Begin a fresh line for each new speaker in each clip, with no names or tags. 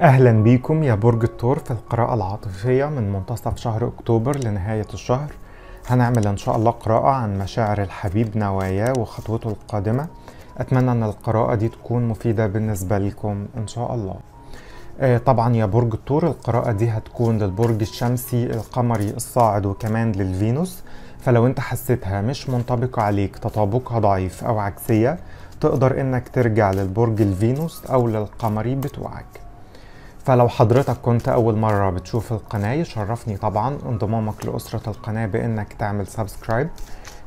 أهلا بيكم يا برج الثور في القراءة العاطفية من منتصف شهر أكتوبر لنهاية الشهر هنعمل إن شاء الله قراءة عن مشاعر الحبيب نواياه وخطوته القادمة أتمنى أن القراءة دي تكون مفيدة بالنسبة لكم إن شاء الله آه، طبعا يا برج الثور القراءة دي هتكون للبرج الشمسي القمري الصاعد وكمان للفينوس فلو انت حسيتها مش منطبقة عليك تطابقها ضعيف أو عكسية تقدر انك ترجع للبرج الفينوس أو للقمري بتوعك فلو حضرتك كنت أول مرة بتشوف القناة يشرفني طبعا انضمامك لأسرة القناة بإنك تعمل سبسكرايب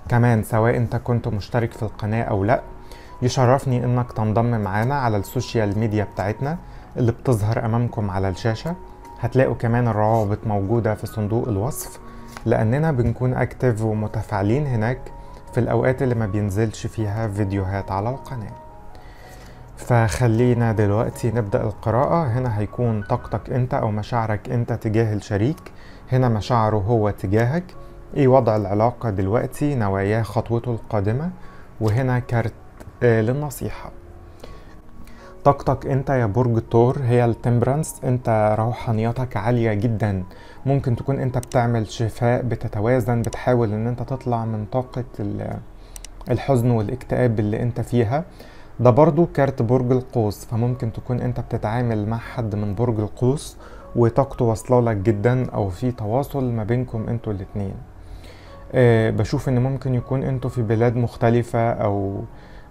كمان سواء أنت كنت مشترك في القناة أو لأ يشرفني إنك تنضم معانا على السوشيال ميديا بتاعتنا اللي بتظهر أمامكم على الشاشة هتلاقوا كمان الروابط موجودة في صندوق الوصف لأننا بنكون أكتف ومتفاعلين هناك في الأوقات اللي ما بينزلش فيها فيديوهات على القناة فخلينا دلوقتي نبدأ القراءة هنا هيكون طاقتك أنت أو مشاعرك أنت تجاه الشريك هنا مشاعره هو تجاهك إيه وضع العلاقة دلوقتي نواياه خطوته القادمة وهنا كارت آه للنصيحة طاقتك انت يا برج الثور هي التمبرانس انت روحانيتك عالية جدا ممكن تكون انت بتعمل شفاء بتتوازن بتحاول ان انت تطلع من طاقة الحزن والاكتئاب اللي انت فيها ده برضو كارت برج القوس فممكن تكون انت بتتعامل مع حد من برج القوس وطاقته واصله لك جدا او في تواصل ما بينكم انتوا الاتنين أه بشوف ان ممكن يكون انتوا في بلاد مختلفة او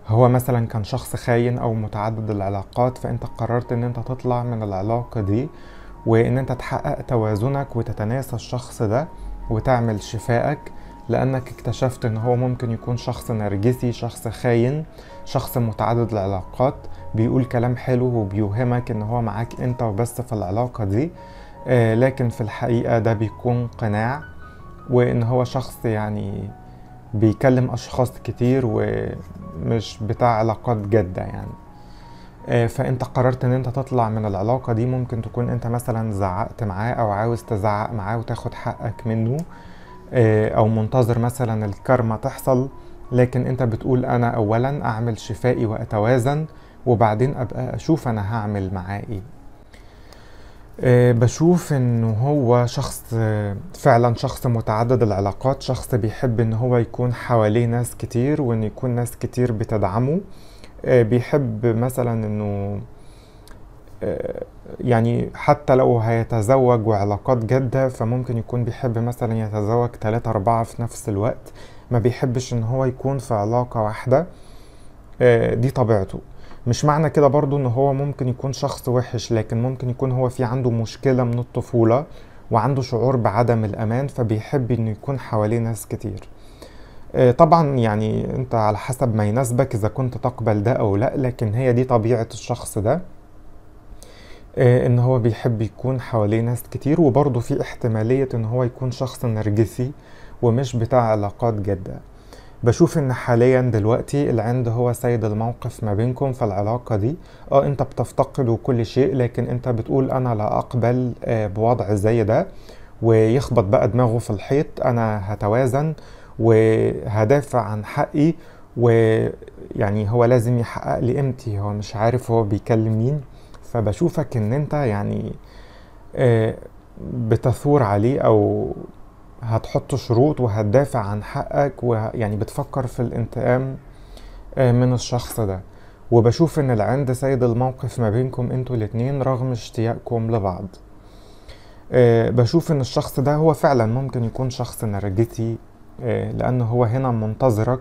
هو مثلا كان شخص خاين او متعدد العلاقات فانت قررت ان انت تطلع من العلاقة دي وان انت تحقق توازنك وتتناسى الشخص ده وتعمل شفائك لانك اكتشفت ان هو ممكن يكون شخص نرجسي شخص خاين شخص متعدد العلاقات بيقول كلام حلو وبيوهمك ان هو معاك انت وبس في العلاقة دي آه، لكن في الحقيقة ده بيكون قناع وان هو شخص يعني بيكلم اشخاص كتير ومش بتاع علاقات جادة يعني آه، فانت قررت ان انت تطلع من العلاقة دي ممكن تكون انت مثلا زعقت معاه او عاوز تزعق معاه وتاخد حقك منه آه، او منتظر مثلا الكارما تحصل لكن انت بتقول انا اولا اعمل شفائي واتوازن وبعدين ابقى اشوف انا هعمل معاه ايه أه بشوف انه هو شخص فعلا شخص متعدد العلاقات شخص بيحب ان هو يكون حواليه ناس كتير وان يكون ناس كتير بتدعمه أه بيحب مثلا انه أه يعني حتى لو هيتزوج وعلاقات جادة فممكن يكون بيحب مثلا يتزوج تلاتة أربعة في نفس الوقت ما بيحبش إن هو يكون في علاقة واحدة آه، دي طبيعته مش معنى كده برضو إن هو ممكن يكون شخص وحش لكن ممكن يكون هو في عنده مشكلة من الطفولة وعنده شعور بعدم الأمان فبيحب إنه يكون حواليه ناس كتير آه، طبعا يعني انت على حسب ما يناسبك اذا كنت تقبل ده او لا لكن هي دي طبيعه الشخص ده آه، ان هو بيحب يكون حواليه ناس كتير وبرضه في احتمالية ان هو يكون شخص نرجسي ومش بتاع علاقات جادة بشوف ان حاليا دلوقتي العند هو سيد الموقف ما بينكم في العلاقة دي اه انت بتفتقد وكل شيء لكن انت بتقول انا لا اقبل آه، بوضع زي ده ويخبط بقى دماغه في الحيط انا هتوازن وهدافع عن حقي ويعني هو لازم يحقق لي قيمتي هو مش عارف هو بيكلم مين فبشوفك ان انت يعني آه، بتثور عليه او هتحط شروط وهتدافع عن حقك ويعني بتفكر في الانتقام آه، من الشخص ده وبشوف ان العند سيد الموقف ما بينكم انتوا الاتنين رغم اشتياقكم لبعض آه، بشوف ان الشخص ده هو فعلا ممكن يكون شخص نرجسي لان هو هنا منتظرك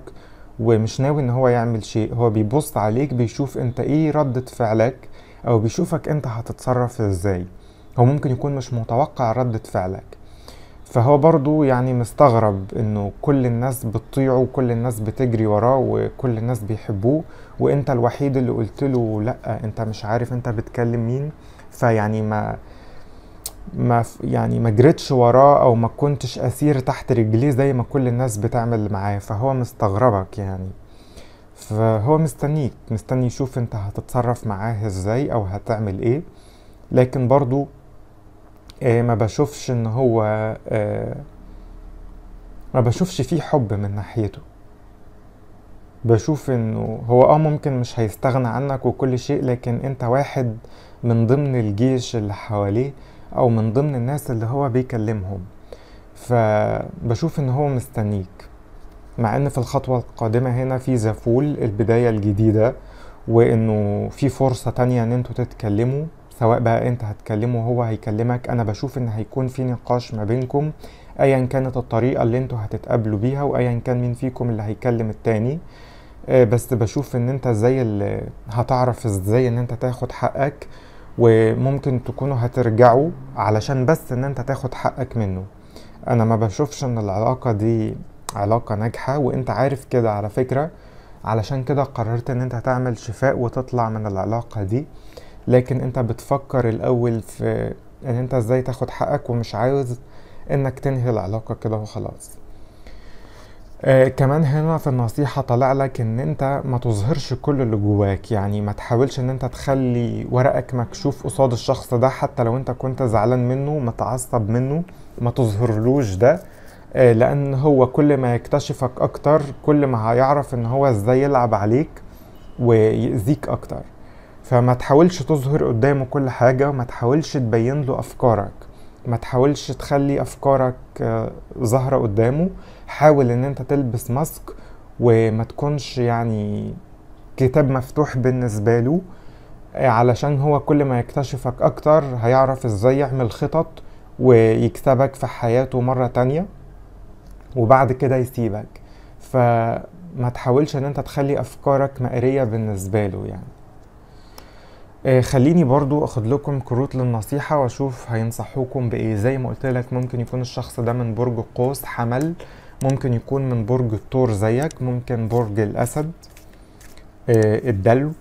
ومش ناوي ان هو يعمل شيء هو بيبص عليك بيشوف انت ايه ردة فعلك او بيشوفك انت هتتصرف ازاي هو ممكن يكون مش متوقع ردة فعلك فهو برضو يعني مستغرب انه كل الناس بتطيعه وكل الناس بتجري وراه وكل الناس بيحبوه وانت الوحيد اللي قلت له لا انت مش عارف انت بتكلم مين فيعني ما ما يعني ما جريتش وراه او ما كنتش اسير تحت رجليه زي ما كل الناس بتعمل معاه فهو مستغربك يعني فهو مستنيك مستني يشوف انت هتتصرف معاه ازاي او هتعمل ايه لكن برضو آه ما بشوفش ان هو آه ما بشوفش فيه حب من ناحيته بشوف انه هو اه ممكن مش هيستغنى عنك وكل شيء لكن انت واحد من ضمن الجيش اللي حواليه او من ضمن الناس اللي هو بيكلمهم فبشوف ان هو مستنيك مع ان في الخطوة القادمة هنا في زفول البداية الجديدة وانه في فرصة تانية ان انتوا تتكلموا سواء بقى انت هتكلمه وهو هيكلمك انا بشوف ان هيكون في نقاش ما بينكم ايا كانت الطريقة اللي انتوا هتتقابلوا بيها وايا كان مين فيكم اللي هيكلم التاني آه، بس بشوف ان انت ازاي هتعرف ازاي ان انت تاخد حقك وممكن تكونوا هترجعوا علشان بس ان انت تاخد حقك منه انا ما بشوفش ان العلاقة دي علاقة ناجحة وانت عارف كده على فكرة علشان كده قررت ان انت هتعمل شفاء وتطلع من العلاقة دي لكن انت بتفكر الاول في ان انت ازاي تاخد حقك ومش عاوز انك تنهي العلاقة كده وخلاص آه كمان هنا في النصيحة طلع لك ان انت ما تظهرش كل اللي جواك يعني ما تحاولش ان انت تخلي ورقك مكشوف قصاد الشخص ده حتى لو انت كنت زعلان منه متعصب منه ما تظهرلوش ده آه، لان هو كل ما يكتشفك اكتر كل ما هيعرف ان هو ازاي يلعب عليك ويأذيك اكتر فما تحاولش تظهر قدامه كل حاجة وما تحاولش تبين له افكارك ما تحاولش تخلي افكارك آه، ظاهرة قدامه حاول ان انت تلبس ماسك وما تكونش يعني كتاب مفتوح بالنسبة له آه، علشان هو كل ما يكتشفك اكتر هيعرف ازاي يعمل خطط ويكسبك في حياته مرة تانية وبعد كده يسيبك فما تحاولش ان انت تخلي افكارك مقريه بالنسبه له يعني آه، خليني برضو اخد لكم كروت للنصيحه واشوف هينصحوكم بايه زي ما قلت لك ممكن يكون الشخص ده من برج قوس حمل ممكن يكون من برج الثور زيك ممكن برج الاسد آه، الدلو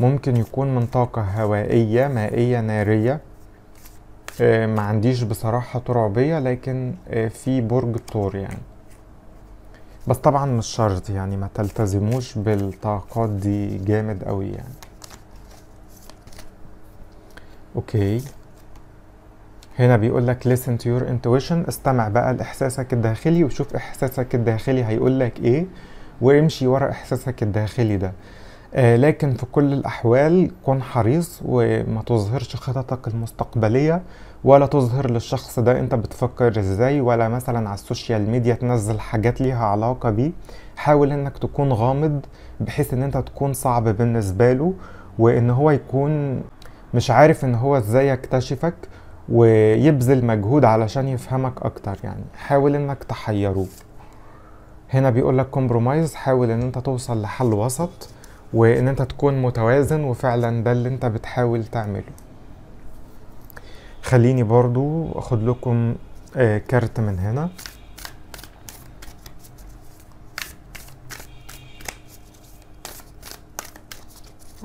ممكن يكون من طاقه هوائيه مائيه ناريه آه، ما عنديش بصراحة ترعبية لكن آه، في برج الثور يعني بس طبعا مش شرط يعني ما تلتزموش بالطاقات دي جامد قوي يعني اوكي هنا بيقول لك listen to your intuition استمع بقى لاحساسك الداخلي وشوف احساسك الداخلي هيقول لك ايه وامشي ورا احساسك الداخلي ده آه، لكن في كل الأحوال كن حريص وما تظهرش خططك المستقبلية ولا تظهر للشخص ده انت بتفكر ازاي ولا مثلا على السوشيال ميديا تنزل حاجات ليها علاقة بيه حاول انك تكون غامض بحيث ان انت تكون صعب بالنسبة له وان هو يكون مش عارف ان هو ازاي يكتشفك ويبذل مجهود علشان يفهمك اكتر يعني حاول انك تحيره هنا بيقولك كومبرومايز حاول ان انت توصل لحل وسط وان انت تكون متوازن وفعلا ده اللي انت بتحاول تعمله خليني برضو اخد لكم آه، كارت من هنا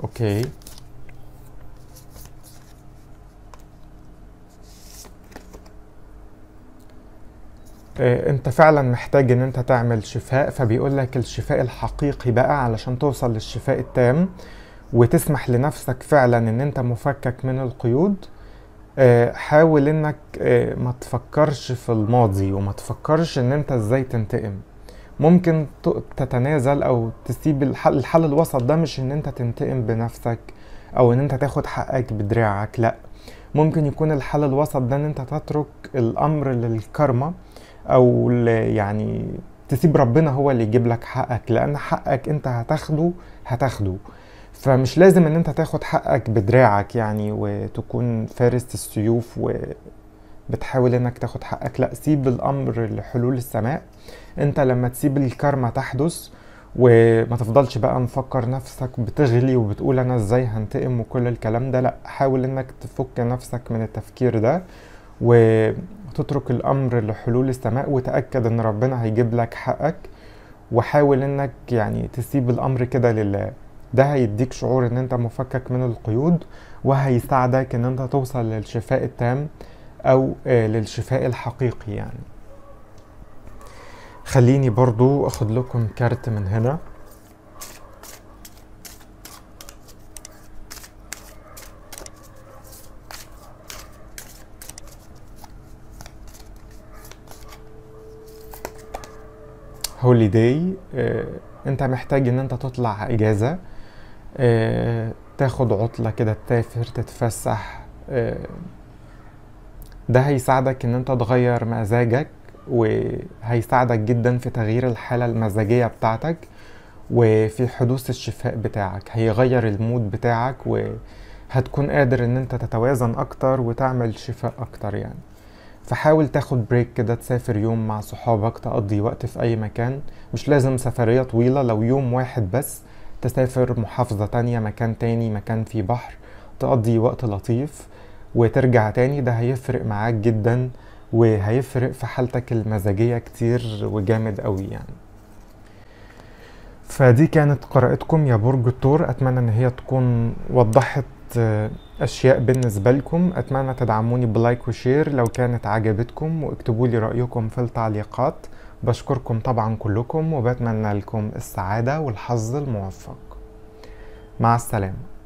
اوكي آه، انت فعلا محتاج ان انت تعمل شفاء فبيقول لك الشفاء الحقيقي بقى علشان توصل للشفاء التام وتسمح لنفسك فعلا ان انت مفكك من القيود آه، حاول انك آه، ما تفكرش في الماضي وما تفكرش ان انت ازاي تنتقم ممكن تتنازل او تسيب الحل, الحل الوسط ده مش ان انت تنتقم بنفسك او ان انت تاخد حقك بدراعك لا ممكن يكون الحل الوسط ده ان انت تترك الامر للكارما او يعني تسيب ربنا هو اللي يجيب لك حقك لان حقك انت هتاخده هتاخده فمش لازم ان انت تاخد حقك بدراعك يعني وتكون فارس السيوف وبتحاول انك تاخد حقك لا سيب الامر لحلول السماء انت لما تسيب الكارما تحدث وما تفضلش بقى مفكر نفسك بتغلي وبتقول انا ازاي هنتقم وكل الكلام ده لا حاول انك تفك نفسك من التفكير ده و وتترك الامر لحلول السماء وتاكد ان ربنا هيجيب لك حقك وحاول انك يعني تسيب الامر كده لله ده هيديك شعور ان انت مفكك من القيود وهيساعدك ان انت توصل للشفاء التام او آه، للشفاء الحقيقي يعني خليني برضو اخد لكم كارت من هنا هوليداي آه، انت محتاج ان انت تطلع اجازه آه، تاخد عطله كده تسافر تتفسح آه، ده هيساعدك ان انت تغير مزاجك وهيساعدك جدا في تغيير الحاله المزاجيه بتاعتك وفي حدوث الشفاء بتاعك هيغير المود بتاعك وهتكون قادر ان انت تتوازن اكتر وتعمل شفاء اكتر يعني فحاول تاخد بريك كده تسافر يوم مع صحابك تقضي وقت في أي مكان مش لازم سفرية طويلة لو يوم واحد بس تسافر محافظة تانية مكان تاني مكان فيه بحر تقضي وقت لطيف وترجع تاني ده هيفرق معاك جدا وهيفرق في حالتك المزاجية كتير وجامد قوي يعني فدي كانت قراءتكم يا برج الثور أتمنى إن هي تكون وضحت آه، اشياء بالنسبه لكم اتمنى تدعموني بلايك وشير لو كانت عجبتكم واكتبوا لي رايكم في التعليقات بشكركم طبعا كلكم وبتمنى لكم السعاده والحظ الموفق مع السلامه